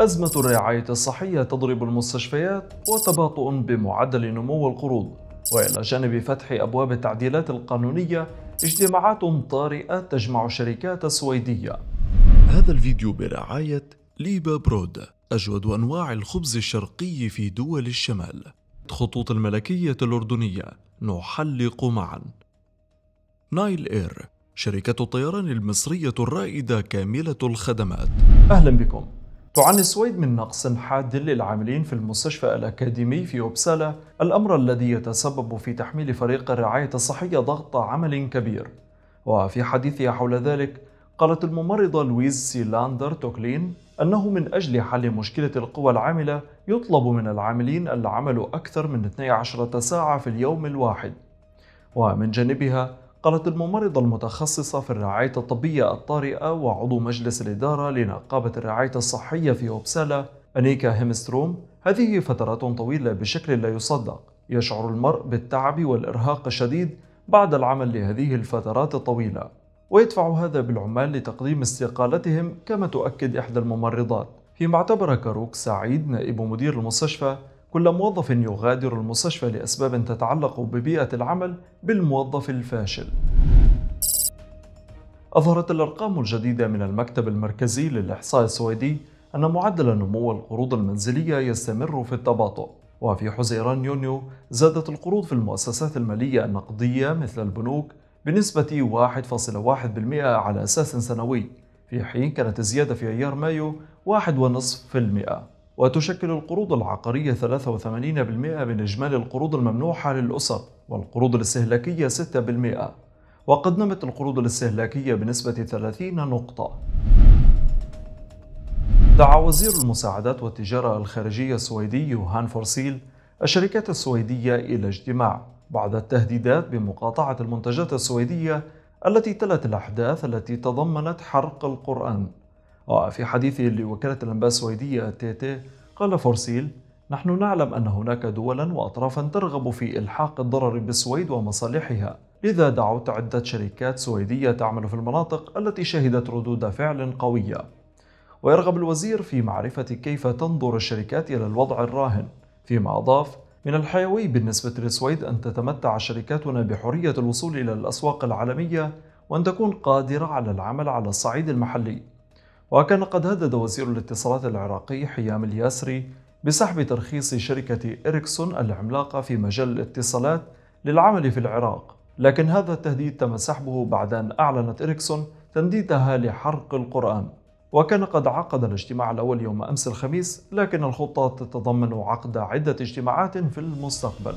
أزمة الرعاية الصحية تضرب المستشفيات وتباطؤ بمعدل نمو القروض وإلى جانب فتح أبواب التعديلات القانونية اجتماعات طارئة تجمع الشركات السويدية هذا الفيديو برعاية ليبا برود أجود أنواع الخبز الشرقي في دول الشمال خطوط الملكية الأردنية نحلق معا نايل إير شركة الطيران المصرية الرائدة كاملة الخدمات أهلا بكم تعاني السويد من نقص حاد للعاملين في المستشفى الأكاديمي في أوبسالا الأمر الذي يتسبب في تحميل فريق الرعاية الصحية ضغط عمل كبير وفي حديثها حول ذلك قالت الممرضة لويز سيلاندر توكلين أنه من أجل حل مشكلة القوى العاملة يطلب من العاملين العمل أكثر من 12 ساعة في اليوم الواحد ومن جانبها قالت الممرضة المتخصصة في الرعاية الطبية الطارئة وعضو مجلس الإدارة لنقابة الرعاية الصحية في أوبسالا أنيكا هيمستروم هذه فترات طويلة بشكل لا يصدق يشعر المرء بالتعب والإرهاق الشديد بعد العمل لهذه الفترات الطويلة ويدفع هذا بالعمال لتقديم استقالتهم كما تؤكد إحدى الممرضات فيما اعتبر كاروك سعيد نائب مدير المستشفى كل موظف يغادر المستشفى لأسباب تتعلق ببيئة العمل بالموظف الفاشل. أظهرت الأرقام الجديدة من المكتب المركزي للإحصاء السويدي أن معدل نمو القروض المنزلية يستمر في التباطؤ، وفي حزيران يونيو زادت القروض في المؤسسات المالية النقدية مثل البنوك بنسبة 1.1% على أساس سنوي، في حين كانت الزيادة في أيار مايو 1.5%. وتشكل القروض العقارية 83% من إجمالي القروض الممنوحة للأسر والقروض الاستهلاكية 6% وقد نمت القروض الاستهلاكية بنسبة 30 نقطة دعا وزير المساعدات والتجارة الخارجية السويدي يوهان فورسيل الشركات السويدية إلى اجتماع بعد التهديدات بمقاطعة المنتجات السويدية التي تلت الأحداث التي تضمنت حرق القرآن وفي آه، حديث لوكالة الأنباء السويدية تي تي قال فورسيل نحن نعلم أن هناك دولا وأطرافا ترغب في إلحاق الضرر بالسويد ومصالحها لذا دعوت عدة شركات سويدية تعمل في المناطق التي شهدت ردود فعل قوية ويرغب الوزير في معرفة كيف تنظر الشركات إلى الوضع الراهن فيما أضاف من الحيوي بالنسبة للسويد أن تتمتع شركاتنا بحرية الوصول إلى الأسواق العالمية وأن تكون قادرة على العمل على الصعيد المحلي وكان قد هدد وزير الاتصالات العراقي حيام الياسري بسحب ترخيص شركة إريكسون العملاقة في مجال الاتصالات للعمل في العراق لكن هذا التهديد تم سحبه بعد أن أعلنت إريكسون تنديدها لحرق القرآن وكان قد عقد الاجتماع الأول يوم أمس الخميس لكن الخطة تتضمن عقد عدة اجتماعات في المستقبل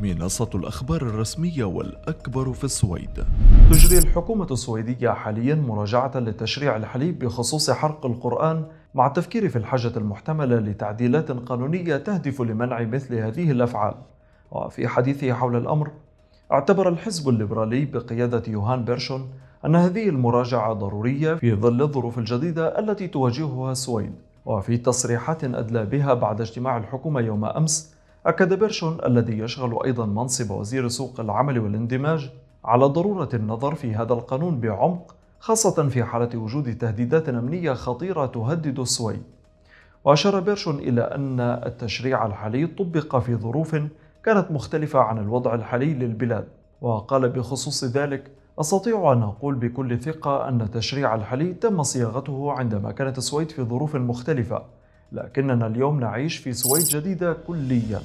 منصة الأخبار الرسمية والأكبر في السويد تجري الحكومة السويدية حاليا مراجعة للتشريع الحليب بخصوص حرق القرآن مع التفكير في الحاجة المحتملة لتعديلات قانونية تهدف لمنع مثل هذه الأفعال وفي حديثه حول الأمر اعتبر الحزب الليبرالي بقيادة يوهان بيرشون أن هذه المراجعة ضرورية في ظل الظروف الجديدة التي تواجهها السويد وفي تصريحات أدلى بها بعد اجتماع الحكومة يوم أمس أكد بيرشون الذي يشغل أيضا منصب وزير سوق العمل والاندماج على ضرورة النظر في هذا القانون بعمق خاصة في حالة وجود تهديدات أمنية خطيرة تهدد السويد. وأشار بيرشون إلى أن التشريع الحالي طبق في ظروف كانت مختلفة عن الوضع الحالي للبلاد، وقال بخصوص ذلك: أستطيع أن أقول بكل ثقة أن التشريع الحالي تم صياغته عندما كانت السويد في ظروف مختلفة، لكننا اليوم نعيش في سويد جديدة كلياً